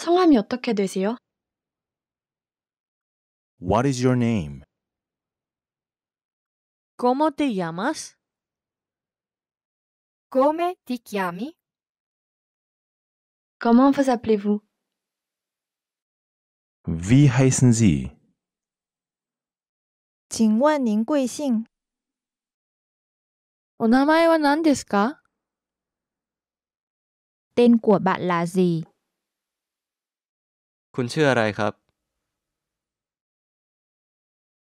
성함이어떻게되세요 What is your name? ¿Cómo te llamas? Come ti chiami? Comment vous appelez-vous? Wie heißen Sie? 请问您贵姓？お名前は何ですか？Tên của bạn là gì? คุณชื่ออะไรครับ